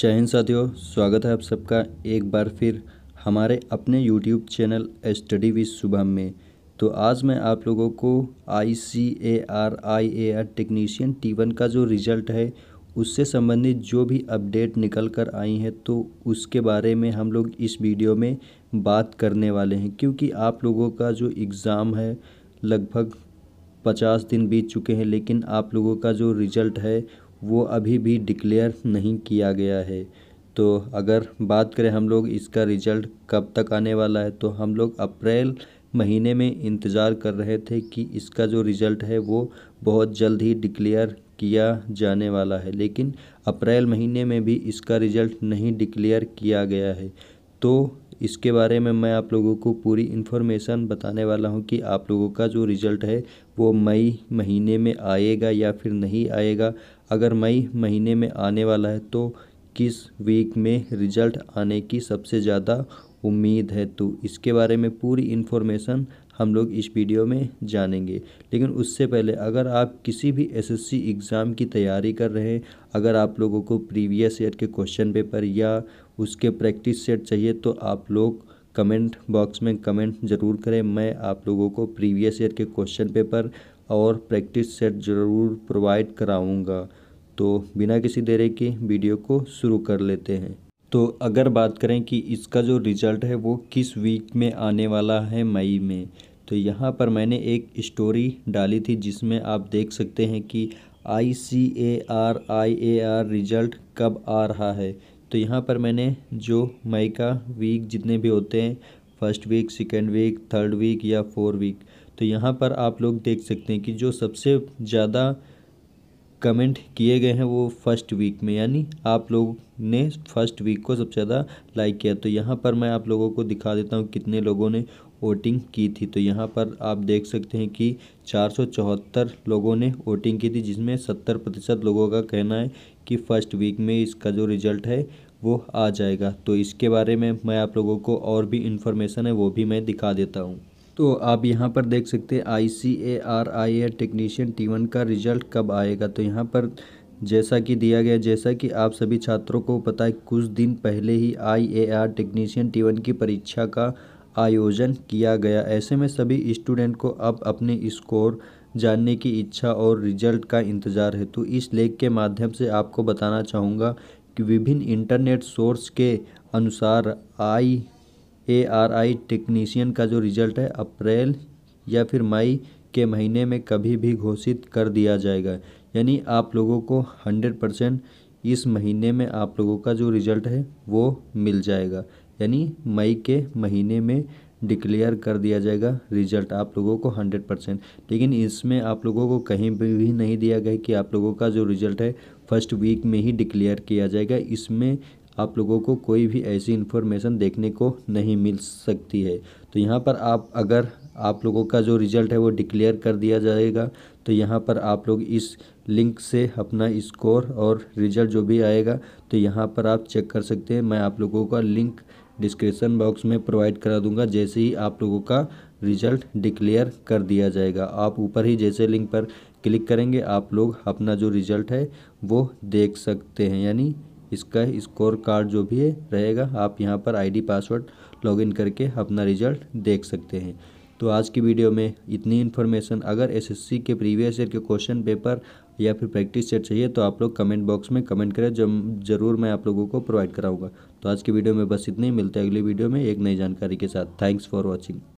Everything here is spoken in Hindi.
जय हिंद साथियों स्वागत है आप सबका एक बार फिर हमारे अपने YouTube channel study with Shubham में तो आज मैं आप लोगों को I C A R I A R technician T one का जो रिज़ल्ट है उससे संबंधित जो भी अपडेट निकल कर आई हैं तो उसके बारे में हम लोग इस वीडियो में बात करने वाले हैं क्योंकि आप लोगों का जो एग्ज़ाम है लगभग पचास दिन बीत चुके हैं लेकिन आप लोगों का जो रिज़ल्ट है वो अभी भी डिक्लेयर नहीं किया गया है तो अगर बात करें हम लोग इसका रिजल्ट कब तक आने वाला है तो हम लोग अप्रैल महीने में इंतज़ार कर रहे थे कि इसका जो रिज़ल्ट है वो बहुत जल्द ही डिक्लेयर किया जाने वाला है लेकिन अप्रैल महीने में भी इसका रिज़ल्ट नहीं डिक्लेयर किया गया है तो इसके बारे में मैं आप लोगों को पूरी इन्फॉर्मेशन बताने वाला हूँ कि आप लोगों का जो रिज़ल्ट है वो मई महीने में आएगा या फिर नहीं आएगा अगर मई महीने में आने वाला है तो किस वीक में रिज़ल्ट आने की सबसे ज़्यादा उम्मीद है तो इसके बारे में पूरी इन्फॉर्मेशन हम लोग इस वीडियो में जानेंगे लेकिन उससे पहले अगर आप किसी भी एसएससी एग्ज़ाम की तैयारी कर रहे हैं अगर आप लोगों को प्रीवियस ईयर के क्वेश्चन पेपर या उसके प्रैक्टिस सेट चाहिए तो आप लोग कमेंट बॉक्स में कमेंट ज़रूर करें मैं आप लोगों को प्रीवियस ईयर के क्वेश्चन पेपर और प्रैक्टिस सेट ज़रूर प्रोवाइड कराऊंगा तो बिना किसी देरी के वीडियो को शुरू कर लेते हैं तो अगर बात करें कि इसका जो रिज़ल्ट है वो किस वीक में आने वाला है मई में तो यहाँ पर मैंने एक स्टोरी डाली थी जिसमें आप देख सकते हैं कि I C A R I A R result कब आ रहा है तो यहाँ पर मैंने जो मई का वीक जितने भी होते हैं first week second week third week या फोर वीक तो यहाँ पर आप लोग देख सकते हैं कि जो सबसे ज़्यादा कमेंट किए गए हैं वो फर्स्ट वीक में यानी आप लोग ने फर्स्ट वीक को सबसे ज़्यादा लाइक किया तो यहाँ पर मैं आप लोगों को दिखा देता हूँ कितने लोगों ने वोटिंग की थी तो यहाँ पर आप देख सकते हैं कि चार लोगों ने वोटिंग की थी जिसमें सत्तर प्रतिशत लोगों का कहना है कि फ़र्स्ट वीक में इसका जो रिज़ल्ट है वो आ जाएगा तो इसके बारे में मैं आप लोगों को और भी इन्फॉर्मेशन है वो भी मैं दिखा देता हूँ तो आप यहाँ पर देख सकते हैं I C A R I A technician T one का रिजल्ट कब आएगा तो यहाँ पर जैसा कि दिया गया जैसा कि आप सभी छात्रों को पता है कुछ दिन पहले ही I A R technician T one की परीक्षा का आयोजन किया गया ऐसे में सभी स्टूडेंट को अब अपने स्कोर जानने की इच्छा और रिजल्ट का इंतज़ार है तो इस लेख के माध्यम से आपको बताना चाहूँगा विभिन्न इंटरनेट सोर्स के अनुसार आई ए आर आई टेक्नीशियन का जो रिजल्ट है अप्रैल या फिर मई के महीने में कभी भी घोषित कर दिया जाएगा यानी आप लोगों को हंड्रेड परसेंट इस महीने में आप लोगों का जो रिजल्ट है वो मिल जाएगा यानी मई के महीने में डिक्लेयर कर दिया जाएगा रिजल्ट आप लोगों को हंड्रेड परसेंट लेकिन इसमें आप लोगों को कहीं भी, भी नहीं दिया गया कि आप लोगों का जो रिजल्ट है फर्स्ट वीक में ही डिक्लेयर किया जाएगा इसमें आप लोगों को कोई भी ऐसी इन्फॉर्मेशन देखने को नहीं मिल सकती है तो यहाँ पर आप अगर आप लोगों का जो रिज़ल्ट है वो डिक्लेयर कर दिया जाएगा तो यहाँ पर आप लोग इस लिंक से अपना स्कोर और रिज़ल्ट जो भी आएगा तो यहाँ पर आप चेक कर सकते हैं मैं आप लोगों का लिंक डिस्क्रिप्सन बॉक्स में प्रोवाइड करा दूंगा जैसे ही आप लोगों का रिजल्ट डिक्लेयर कर दिया जाएगा आप ऊपर ही जैसे लिंक पर क्लिक करेंगे आप लोग अपना जो रिजल्ट है वो देख सकते हैं यानी इसका स्कोर कार्ड जो भी है रहेगा आप यहाँ पर आईडी पासवर्ड लॉगिन करके अपना रिजल्ट देख सकते हैं तो आज की वीडियो में इतनी इन्फॉर्मेशन अगर एसएससी के प्रीवियस ईयर के क्वेश्चन पेपर या फिर प्रैक्टिस सेट चाहिए तो आप लोग कमेंट बॉक्स में कमेंट करें जब ज़रूर मैं आप लोगों को प्रोवाइड कराऊंगा तो आज की वीडियो में बस इतना ही मिलते हैं अगली वीडियो में एक नई जानकारी के साथ थैंक्स फॉर वॉचिंग